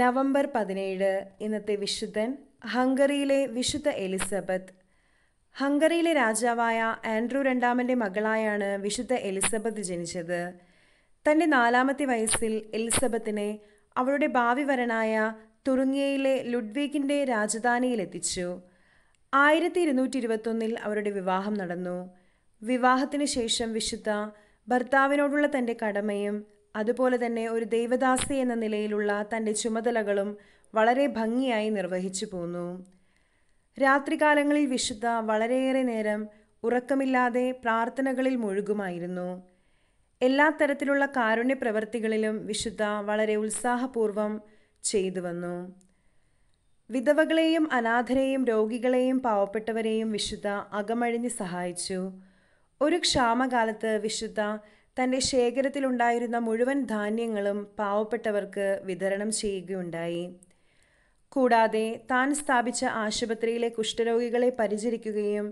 November പതിനേഴ് ഇന്നത്തെ വിശുദ്ധൻ ഹംഗറിയിലെ വിശുദ്ധ എലിസബത്ത് ഹംഗറിയിലെ രാജാവായ ആൻഡ്രൂ രണ്ടാമൻ്റെ മകളായാണ് വിശുദ്ധ എലിസബത്ത് ജനിച്ചത് തൻ്റെ നാലാമത്തെ വയസ്സിൽ എലിസബത്തിനെ അവളുടെ ഭാവി വരനായ തുറുങ്ങിയയിലെ ലുഡ്വീഗിൻ്റെ രാജധാനിയിലെത്തിച്ചു ആയിരത്തി ഇരുന്നൂറ്റി ഇരുപത്തൊന്നിൽ അവരുടെ വിവാഹം നടന്നു വിവാഹത്തിന് ശേഷം വിശുദ്ധ ഭർത്താവിനോടുള്ള തൻ്റെ കടമയും അതുപോലെ തന്നെ ഒരു ദൈവദാസി എന്ന നിലയിലുള്ള തൻ്റെ ചുമതലകളും വളരെ ഭംഗിയായി നിർവഹിച്ചു പോന്നു രാത്രികാലങ്ങളിൽ വിശുദ്ധ വളരെയേറെ നേരം ഉറക്കമില്ലാതെ പ്രാർത്ഥനകളിൽ മുഴുകുമായിരുന്നു എല്ലാ തരത്തിലുള്ള കാരുണ്യ പ്രവൃത്തികളിലും വിശുദ്ധ വളരെ ഉത്സാഹപൂർവം ചെയ്തു വന്നു വിധവകളെയും അനാഥരെയും രോഗികളെയും പാവപ്പെട്ടവരെയും വിശുദ്ധ അകമഴിഞ്ഞ് സഹായിച്ചു ഒരു ക്ഷാമകാലത്ത് വിശുദ്ധ തൻ്റെ ശേഖരത്തിലുണ്ടായിരുന്ന മുഴുവൻ ധാന്യങ്ങളും പാവപ്പെട്ടവർക്ക് വിതരണം ചെയ്യുകയുണ്ടായി കൂടാതെ താൻ സ്ഥാപിച്ച ആശുപത്രിയിലെ കുഷ്ഠരോഗികളെ പരിചരിക്കുകയും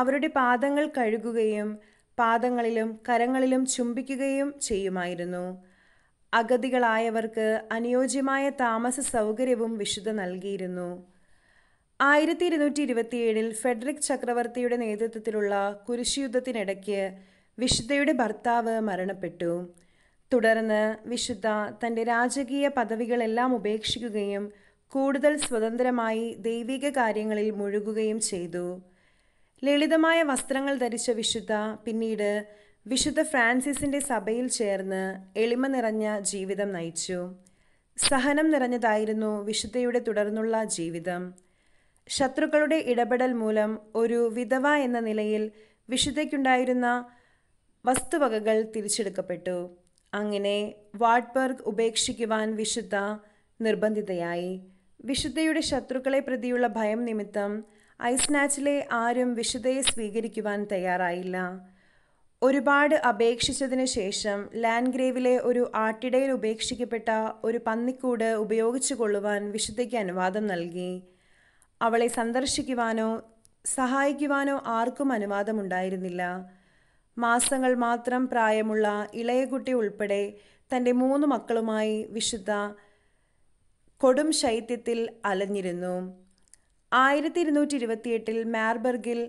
അവരുടെ പാദങ്ങൾ കഴുകുകയും പാദങ്ങളിലും കരങ്ങളിലും ചുംബിക്കുകയും ചെയ്യുമായിരുന്നു അഗതികളായവർക്ക് അനുയോജ്യമായ താമസ സൗകര്യവും വിശുദ്ധ നൽകിയിരുന്നു ആയിരത്തി ഇരുന്നൂറ്റി ഇരുപത്തിയേഴിൽ ഫെഡറിക് ചക്രവർത്തിയുടെ നേതൃത്വത്തിലുള്ള കുരിശുയുദ്ധത്തിനിടയ്ക്ക് വിശുദ്ധയുടെ ഭർത്താവ് മരണപ്പെട്ടു തുടർന്ന് വിശുദ്ധ തൻ്റെ രാജകീയ പദവികളെല്ലാം ഉപേക്ഷിക്കുകയും കൂടുതൽ സ്വതന്ത്രമായി ദൈവിക കാര്യങ്ങളിൽ മുഴുകുകയും ചെയ്തു ലളിതമായ വസ്ത്രങ്ങൾ ധരിച്ച വിശുദ്ധ പിന്നീട് വിശുദ്ധ ഫ്രാൻസിസിൻ്റെ സഭയിൽ ചേർന്ന് എളിമ നിറഞ്ഞ ജീവിതം നയിച്ചു സഹനം നിറഞ്ഞതായിരുന്നു വിശുദ്ധയുടെ തുടർന്നുള്ള ജീവിതം ശത്രുക്കളുടെ ഇടപെടൽ മൂലം ഒരു വിധവ എന്ന നിലയിൽ വിശുദ്ധയ്ക്കുണ്ടായിരുന്ന വസ്തുവകകൾ തിരിച്ചെടുക്കപ്പെട്ടു അങ്ങനെ വാട്ട്ബർഗ് ഉപേക്ഷിക്കുവാൻ വിശുദ്ധ നിർബന്ധിതയായി വിശുദ്ധയുടെ ശത്രുക്കളെ പ്രതിയുള്ള ഭയം നിമിത്തം ഐസ്നാച്ചിലെ ആരും വിശുദ്ധയെ സ്വീകരിക്കുവാൻ തയ്യാറായില്ല ഒരുപാട് അപേക്ഷിച്ചതിന് ശേഷം ലാൻഗ്രേവിലെ ഒരു ആട്ടിടയിൽ ഉപേക്ഷിക്കപ്പെട്ട ഒരു പന്നിക്കൂട് ഉപയോഗിച്ചു കൊള്ളുവാൻ വിശുദ്ധയ്ക്ക് അനുവാദം നൽകി അവളെ സന്ദർശിക്കുവാനോ സഹായിക്കുവാനോ ആർക്കും അനുവാദമുണ്ടായിരുന്നില്ല മാസങ്ങൾ മാത്രം പ്രായമുള്ള ഇളയകുട്ടി ഉൾപ്പെടെ തൻ്റെ മൂന്ന് മക്കളുമായി വിശുദ്ധ കൊടും ശൈത്യത്തിൽ അലഞ്ഞിരുന്നു ആയിരത്തി ഇരുന്നൂറ്റി ഇരുപത്തിയെട്ടിൽ മാർബർഗിൽ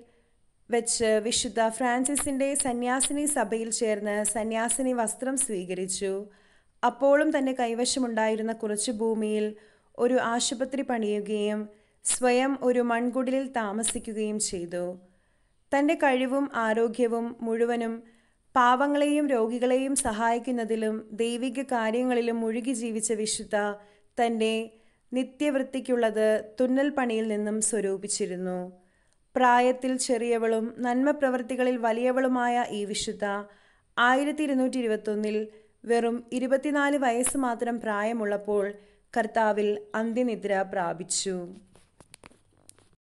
വെച്ച് വിശുദ്ധ ഫ്രാൻസിസിൻ്റെ സന്യാസിനി സഭയിൽ ചേർന്ന് സന്യാസിനി വസ്ത്രം സ്വീകരിച്ചു അപ്പോഴും തൻ്റെ കൈവശമുണ്ടായിരുന്ന കുറച്ച് ഭൂമിയിൽ ഒരു ആശുപത്രി പണിയുകയും സ്വയം ഒരു മൺകുടിലിൽ താമസിക്കുകയും ചെയ്തു തൻ്റെ കഴിവും ആരോഗ്യവും മുഴുവനും പാവങ്ങളെയും രോഗികളെയും സഹായിക്കുന്നതിലും ദൈവിക കാര്യങ്ങളിലും മുഴുകി ജീവിച്ച വിശുദ്ധ തൻ്റെ നിത്യവൃത്തിക്കുള്ളത് തുന്നൽ പണിയിൽ നിന്നും സ്വരൂപിച്ചിരുന്നു പ്രായത്തിൽ ചെറിയവളും നന്മ പ്രവൃത്തികളിൽ വലിയവളുമായ ഈ വിശുദ്ധ ആയിരത്തി ഇരുന്നൂറ്റി ഇരുപത്തൊന്നിൽ വെറും ഇരുപത്തിനാല് വയസ്സ് മാത്രം പ്രായമുള്ളപ്പോൾ കർത്താവിൽ അന്ത്യനിദ്ര പ്രാപിച്ചു